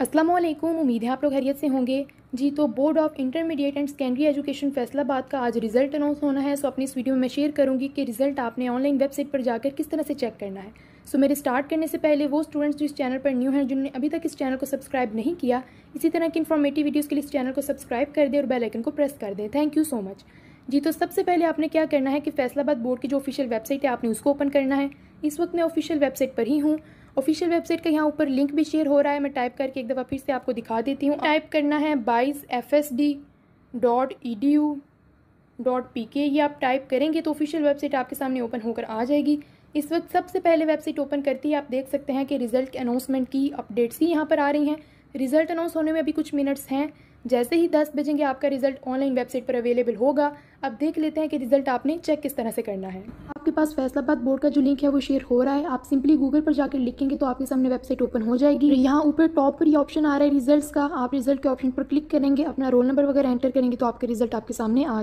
असलम उम्मीद है आप लोग खैरियत से होंगे जी तो board of intermediate and secondary education Faisalabad का आज रिजल्ट अनाउंस होना है सो अपनी इस वीडियो में मैं शेयर करूंगी कि रिजल्ट आपने ऑनलाइन वेबसाइट पर जाकर किस तरह से चेक करना है सो मेरे स्टार्ट करने से पहले वो स्टूडेंट्स जो इस चैनल पर न्यू हैं जिन्होंने अभी तक इस चैनल को सब्सक्राइब नहीं किया इसी तरह की इन्फॉर्मेटिव वीडियोज़ के लिए इस चैनल को सब्सक्राइब कर दें और बेलाइकन को प्रेस कर दें थैंक यू सो मच जी तो सबसे पहले आपने क्या करना है कि फैसलाबाद बोर्ड की जो ऑफिशियल वेबसाइट है आपने उसको ओपन करना है इस वक्त मैं ऑफिशियल वेबसाइट पर ही हूँ ऑफिशियल वेबसाइट का यहाँ ऊपर लिंक भी शेयर हो रहा है मैं टाइप करके एक दफ़ा फिर से आपको दिखा देती हूँ टाइप करना है बाईस F S D dot E D U dot P K ये आप टाइप करेंगे तो ऑफिशियल वेबसाइट आपके सामने ओपन होकर आ जाएगी इस वक्त सबसे पहले वेबसाइट ओपन करती है आप देख सकते हैं कि रिजल्ट अनाउंसमेंट की अपडेट्स ही यहाँ पर आ रही हैं रिजल्ट अनाउंस होने में अभी कुछ मिनट्स हैं जैसे ही दस बजेंगे आपका रिजल्ट ऑनलाइन वेबसाइट पर अवेलेबल होगा अब देख लेते हैं कि रिजल्ट आपने चेक किस तरह से करना है आपके पास फैसलाबाद बोर्ड का जो लिंक है वो शेयर हो रहा है आप सिंपली गूगल पर जाकर लिखेंगे तो आपके सामने वेबसाइट ओपन हो जाएगी यहाँ ऊपर टॉप पर ही ऑप्शन आ रहा है रिजल्ट का आप रिजल्ट के ऑप्शन पर क्लिक करेंगे अपना रोल नंबर वगैरह एंटर करेंगे तो आपके रिजल्ट आपके सामने आ